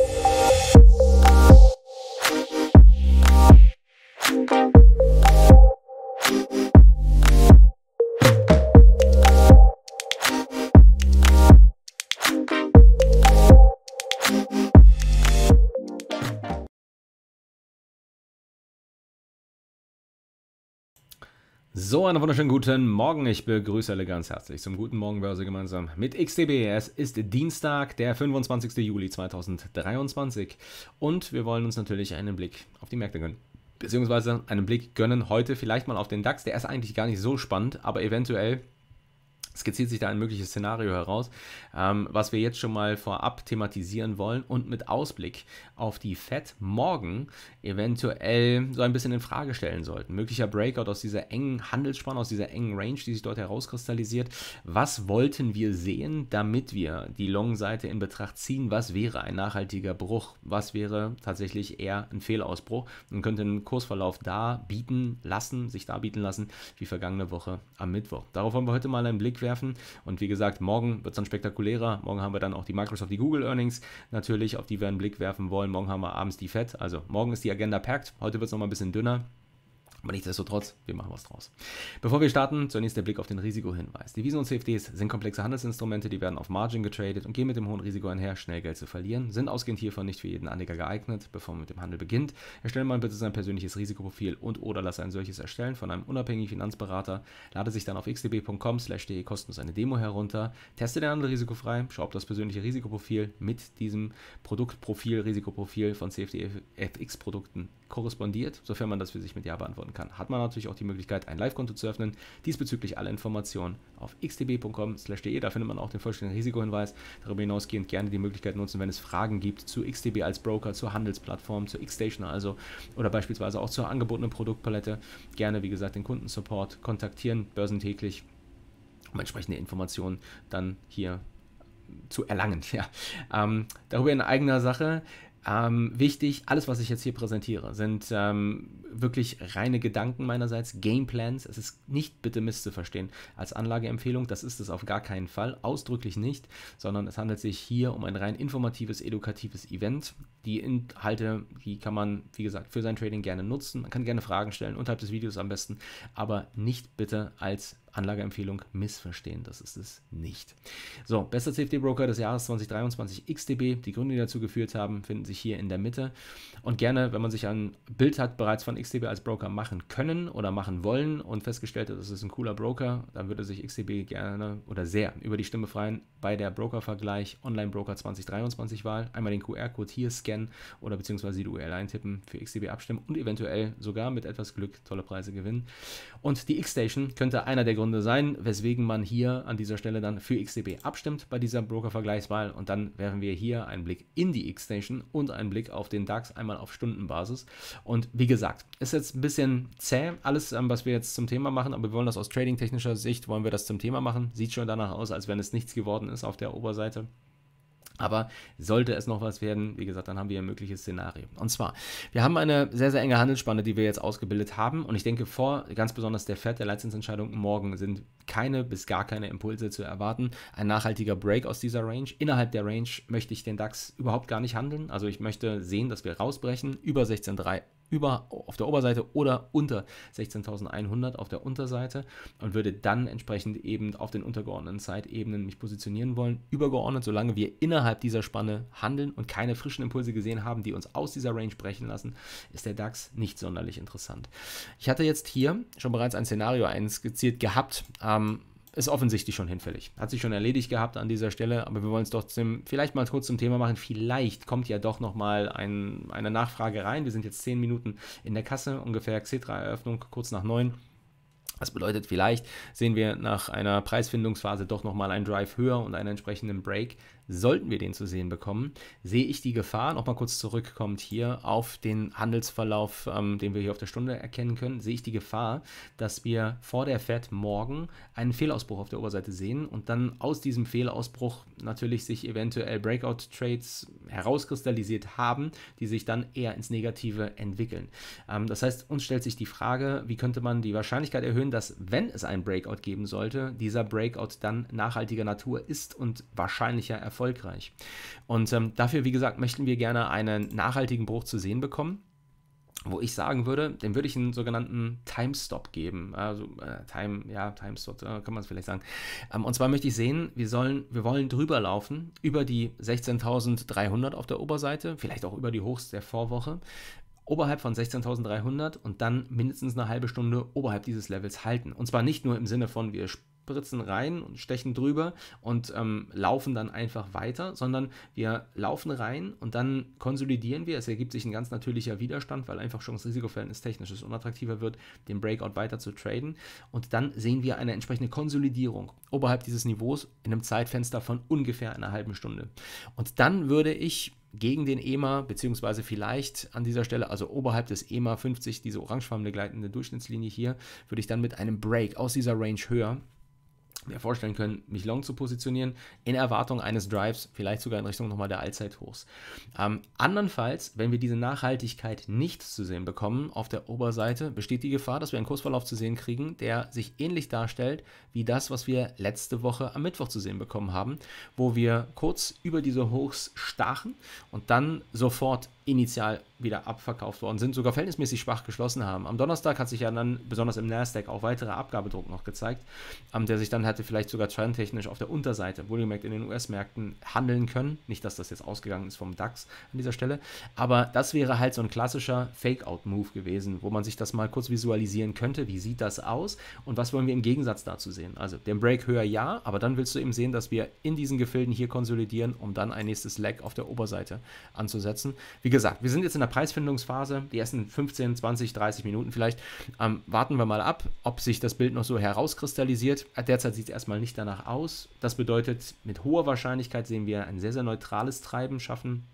you So, einen wunderschönen guten Morgen. Ich begrüße alle ganz herzlich zum Guten Morgen Börse gemeinsam mit XTB. Es ist Dienstag, der 25. Juli 2023 und wir wollen uns natürlich einen Blick auf die Märkte gönnen. Beziehungsweise einen Blick gönnen heute vielleicht mal auf den DAX. Der ist eigentlich gar nicht so spannend, aber eventuell skizziert sich da ein mögliches Szenario heraus, ähm, was wir jetzt schon mal vorab thematisieren wollen und mit Ausblick auf die Fed morgen eventuell so ein bisschen in Frage stellen sollten. Möglicher Breakout aus dieser engen Handelsspanne, aus dieser engen Range, die sich dort herauskristallisiert. Was wollten wir sehen, damit wir die Long-Seite in Betracht ziehen? Was wäre ein nachhaltiger Bruch? Was wäre tatsächlich eher ein Fehlausbruch Man könnte einen Kursverlauf da bieten lassen, sich da bieten lassen, wie vergangene Woche am Mittwoch. Darauf haben wir heute mal einen Blick werfen. Und wie gesagt, morgen wird es dann spektakulärer. Morgen haben wir dann auch die Microsoft, die Google Earnings natürlich, auf die wir einen Blick werfen wollen. Morgen haben wir abends die FED. Also morgen ist die Agenda packed. Heute wird es nochmal ein bisschen dünner. Aber nichtsdestotrotz, wir machen was draus. Bevor wir starten, zunächst der Blick auf den Risikohinweis. Devisen und CFDs sind komplexe Handelsinstrumente, die werden auf Margin getradet und gehen mit dem hohen Risiko einher, schnell Geld zu verlieren, sind ausgehend hiervon nicht für jeden Anleger geeignet. Bevor man mit dem Handel beginnt, erstelle mal bitte sein persönliches Risikoprofil und oder lasse ein solches erstellen von einem unabhängigen Finanzberater, lade sich dann auf xdb.com slash de kostenlos eine Demo herunter, teste den Handel risikofrei, schau ob das persönliche Risikoprofil mit diesem Produktprofil, Risikoprofil von CFD-FX-Produkten korrespondiert, sofern man das für sich mit Ja beantworten kann, hat man natürlich auch die Möglichkeit, ein Live-Konto zu öffnen. Diesbezüglich alle Informationen auf xdb.com/de. Da findet man auch den vollständigen Risikohinweis. Darüber hinausgehend gerne die Möglichkeit nutzen, wenn es Fragen gibt zu XDB als Broker, zur Handelsplattform, zur Xstation also oder beispielsweise auch zur angebotenen Produktpalette. Gerne, wie gesagt, den Kundensupport kontaktieren, börsentäglich, um entsprechende Informationen dann hier zu erlangen. Ja. Ähm, darüber in eigener Sache ähm, wichtig, alles, was ich jetzt hier präsentiere, sind ähm, wirklich reine Gedanken meinerseits, Gameplans. Es ist nicht bitte misszuverstehen als Anlageempfehlung, das ist es auf gar keinen Fall, ausdrücklich nicht, sondern es handelt sich hier um ein rein informatives, edukatives Event. Die Inhalte, die kann man, wie gesagt, für sein Trading gerne nutzen. Man kann gerne Fragen stellen, unterhalb des Videos am besten, aber nicht bitte als Anlageempfehlung missverstehen. Das ist es nicht. So, bester CFD-Broker des Jahres 2023 XDB. Die Gründe, die dazu geführt haben, finden sich hier in der Mitte. Und gerne, wenn man sich ein Bild hat, bereits von XDB als Broker machen können oder machen wollen und festgestellt hat, das ist ein cooler Broker, dann würde sich XDB gerne oder sehr über die Stimme freien bei der Broker-Vergleich Online Broker 2023 Wahl. Einmal den QR-Code hier scannen oder beziehungsweise die URL eintippen, für XDB abstimmen und eventuell sogar mit etwas Glück tolle Preise gewinnen. Und die X-Station könnte einer der Gründe Gründe sein, weswegen man hier an dieser Stelle dann für XDB abstimmt bei dieser Broker-Vergleichswahl. Und dann werfen wir hier einen Blick in die X-Station und einen Blick auf den DAX, einmal auf Stundenbasis. Und wie gesagt, ist jetzt ein bisschen zäh, alles, ähm, was wir jetzt zum Thema machen, aber wir wollen das aus trading-technischer Sicht, wollen wir das zum Thema machen. Sieht schon danach aus, als wenn es nichts geworden ist auf der Oberseite. Aber sollte es noch was werden, wie gesagt, dann haben wir ein mögliches Szenario. Und zwar, wir haben eine sehr, sehr enge Handelsspanne, die wir jetzt ausgebildet haben. Und ich denke, vor ganz besonders der Fed der Leitzinsentscheidung morgen sind keine bis gar keine Impulse zu erwarten. Ein nachhaltiger Break aus dieser Range. Innerhalb der Range möchte ich den DAX überhaupt gar nicht handeln. Also ich möchte sehen, dass wir rausbrechen über 16,3 über auf der Oberseite oder unter 16.100 auf der Unterseite und würde dann entsprechend eben auf den untergeordneten Zeitebenen mich positionieren wollen. Übergeordnet, solange wir innerhalb dieser Spanne handeln und keine frischen Impulse gesehen haben, die uns aus dieser Range brechen lassen, ist der DAX nicht sonderlich interessant. Ich hatte jetzt hier schon bereits ein Szenario einskizziert gehabt. Ähm, ähm, ist offensichtlich schon hinfällig. Hat sich schon erledigt gehabt an dieser Stelle, aber wir wollen es trotzdem vielleicht mal kurz zum Thema machen. Vielleicht kommt ja doch nochmal ein, eine Nachfrage rein. Wir sind jetzt zehn Minuten in der Kasse, ungefähr Xetra-Eröffnung, kurz nach neun. Das bedeutet, vielleicht sehen wir nach einer Preisfindungsphase doch nochmal einen Drive höher und einen entsprechenden Break. Sollten wir den zu sehen bekommen, sehe ich die Gefahr, nochmal kurz zurückkommt hier auf den Handelsverlauf, ähm, den wir hier auf der Stunde erkennen können, sehe ich die Gefahr, dass wir vor der Fed morgen einen Fehlausbruch auf der Oberseite sehen und dann aus diesem Fehlausbruch natürlich sich eventuell Breakout-Trades herauskristallisiert haben, die sich dann eher ins Negative entwickeln. Ähm, das heißt, uns stellt sich die Frage, wie könnte man die Wahrscheinlichkeit erhöhen, dass, wenn es einen Breakout geben sollte, dieser Breakout dann nachhaltiger Natur ist und wahrscheinlicher erfolgt erfolgreich. Und ähm, dafür, wie gesagt, möchten wir gerne einen nachhaltigen Bruch zu sehen bekommen wo ich sagen würde, dem würde ich einen sogenannten Time-Stop geben. Also äh, Time, ja, Timestop, äh, kann man es vielleicht sagen. Ähm, und zwar möchte ich sehen, wir sollen, wir wollen drüber laufen, über die 16.300 auf der Oberseite, vielleicht auch über die Hochs der Vorwoche, oberhalb von 16.300 und dann mindestens eine halbe Stunde oberhalb dieses Levels halten. Und zwar nicht nur im Sinne von, wir spritzen rein und stechen drüber und ähm, laufen dann einfach weiter, sondern wir laufen rein und dann konsolidieren wir. Es ergibt sich ein ganz natürlicher Widerstand, weil einfach Chance-Risiko-Verhältnis technisch es unattraktiver wird, den Breakout weiter zu traden. Und dann sehen wir eine entsprechende Konsolidierung oberhalb dieses Niveaus in einem Zeitfenster von ungefähr einer halben Stunde. Und dann würde ich gegen den EMA, beziehungsweise vielleicht an dieser Stelle, also oberhalb des EMA 50, diese orangefarbene gleitende Durchschnittslinie hier, würde ich dann mit einem Break aus dieser Range höher mir vorstellen können, mich long zu positionieren, in Erwartung eines Drives, vielleicht sogar in Richtung nochmal der Allzeithochs. Ähm, andernfalls, wenn wir diese Nachhaltigkeit nicht zu sehen bekommen, auf der Oberseite besteht die Gefahr, dass wir einen Kursverlauf zu sehen kriegen, der sich ähnlich darstellt wie das, was wir letzte Woche am Mittwoch zu sehen bekommen haben, wo wir kurz über diese Hochs stachen und dann sofort initial wieder abverkauft worden sind, sogar verhältnismäßig schwach geschlossen haben. Am Donnerstag hat sich ja dann besonders im Nasdaq auch weiterer Abgabedruck noch gezeigt, ähm, der sich dann hätte vielleicht sogar trendtechnisch auf der Unterseite, wohlgemerkt in den US-Märkten, handeln können. Nicht, dass das jetzt ausgegangen ist vom DAX an dieser Stelle, aber das wäre halt so ein klassischer Fake-Out-Move gewesen, wo man sich das mal kurz visualisieren könnte, wie sieht das aus und was wollen wir im Gegensatz dazu sehen. Also den Break höher ja, aber dann willst du eben sehen, dass wir in diesen Gefilden hier konsolidieren, um dann ein nächstes Lag auf der Oberseite anzusetzen. Wie gesagt, wir sind jetzt in der Preisfindungsphase, die ersten 15, 20, 30 Minuten vielleicht. Ähm, warten wir mal ab, ob sich das Bild noch so herauskristallisiert. Derzeit sieht es erstmal nicht danach aus. Das bedeutet, mit hoher Wahrscheinlichkeit sehen wir ein sehr, sehr neutrales Treiben schaffen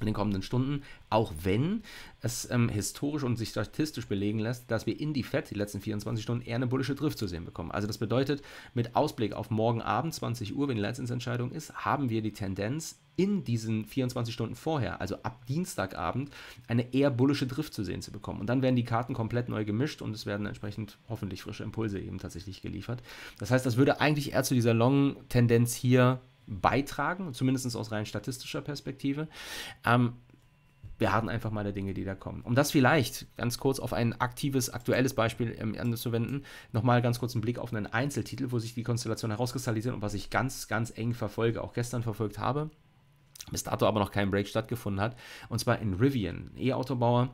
in den kommenden Stunden, auch wenn es ähm, historisch und sich statistisch belegen lässt, dass wir in die FED die letzten 24 Stunden eher eine bullische Drift zu sehen bekommen. Also das bedeutet, mit Ausblick auf morgen Abend 20 Uhr, wenn die Leitzinsentscheidung ist, haben wir die Tendenz, in diesen 24 Stunden vorher, also ab Dienstagabend, eine eher bullische Drift zu sehen zu bekommen. Und dann werden die Karten komplett neu gemischt und es werden entsprechend hoffentlich frische Impulse eben tatsächlich geliefert. Das heißt, das würde eigentlich eher zu dieser Long-Tendenz hier beitragen, zumindest aus rein statistischer Perspektive. Ähm, wir harren einfach mal der Dinge, die da kommen. Um das vielleicht ganz kurz auf ein aktives, aktuelles Beispiel ähm, anzuwenden, nochmal ganz kurz einen Blick auf einen Einzeltitel, wo sich die Konstellation herauskristallisiert und was ich ganz, ganz eng verfolge, auch gestern verfolgt habe, bis dato aber noch kein Break stattgefunden hat, und zwar in Rivian, E-Autobauer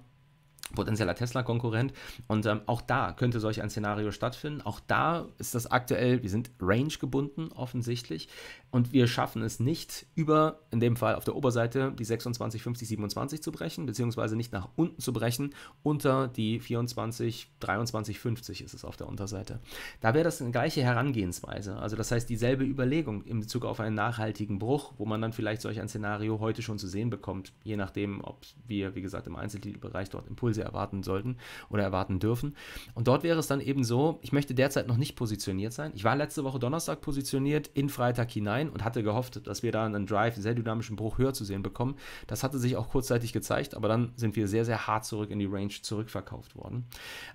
potenzieller Tesla-Konkurrent. Und ähm, auch da könnte solch ein Szenario stattfinden. Auch da ist das aktuell, wir sind range-gebunden offensichtlich. Und wir schaffen es nicht, über, in dem Fall auf der Oberseite, die 26, 50, 27 zu brechen, beziehungsweise nicht nach unten zu brechen, unter die 24, 23, 50 ist es auf der Unterseite. Da wäre das eine gleiche Herangehensweise. Also das heißt, dieselbe Überlegung in Bezug auf einen nachhaltigen Bruch, wo man dann vielleicht solch ein Szenario heute schon zu sehen bekommt, je nachdem, ob wir, wie gesagt, im Einzelbereich dort Impulse Impulse erwarten sollten oder erwarten dürfen. Und dort wäre es dann eben so, ich möchte derzeit noch nicht positioniert sein. Ich war letzte Woche Donnerstag positioniert in Freitag hinein und hatte gehofft, dass wir da einen Drive, einen sehr dynamischen Bruch höher zu sehen bekommen. Das hatte sich auch kurzzeitig gezeigt, aber dann sind wir sehr, sehr hart zurück in die Range zurückverkauft worden.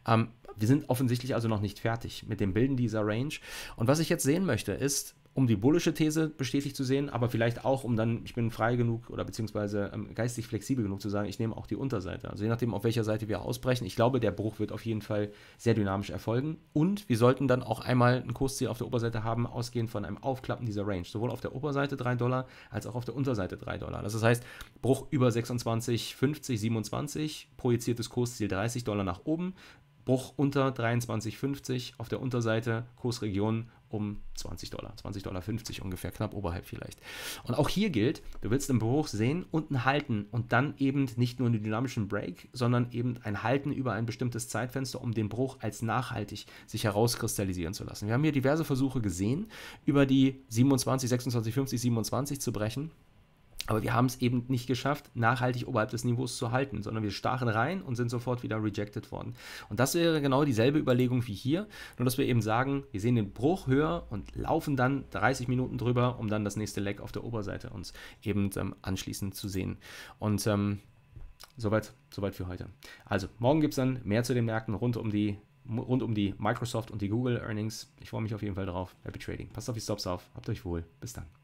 Ähm, wir sind offensichtlich also noch nicht fertig mit dem Bilden dieser Range. Und was ich jetzt sehen möchte, ist, um die bullische These bestätigt zu sehen, aber vielleicht auch, um dann, ich bin frei genug oder beziehungsweise ähm, geistig flexibel genug zu sagen, ich nehme auch die Unterseite. Also je nachdem, auf welcher Seite wir ausbrechen. Ich glaube, der Bruch wird auf jeden Fall sehr dynamisch erfolgen. Und wir sollten dann auch einmal ein Kursziel auf der Oberseite haben, ausgehend von einem Aufklappen dieser Range. Sowohl auf der Oberseite 3 Dollar als auch auf der Unterseite 3 Dollar. Das heißt, Bruch über 26, 50, 27, projiziertes Kursziel 30 Dollar nach oben, Bruch unter 23,50 auf der Unterseite, Kursregion um 20 Dollar, 20 Dollar 50 ungefähr, knapp oberhalb vielleicht. Und auch hier gilt, du willst einen Bruch sehen unten Halten und dann eben nicht nur einen dynamischen Break, sondern eben ein Halten über ein bestimmtes Zeitfenster, um den Bruch als nachhaltig sich herauskristallisieren zu lassen. Wir haben hier diverse Versuche gesehen, über die 27, 26, 50, 27 zu brechen. Aber wir haben es eben nicht geschafft, nachhaltig oberhalb des Niveaus zu halten, sondern wir stachen rein und sind sofort wieder rejected worden. Und das wäre genau dieselbe Überlegung wie hier, nur dass wir eben sagen, wir sehen den Bruch höher und laufen dann 30 Minuten drüber, um dann das nächste Leg auf der Oberseite uns eben ähm, anschließend zu sehen. Und ähm, soweit, soweit für heute. Also, morgen gibt es dann mehr zu den Märkten rund um die rund um die Microsoft und die Google Earnings. Ich freue mich auf jeden Fall drauf. Happy Trading. Passt auf die Stops auf. Habt euch wohl. Bis dann.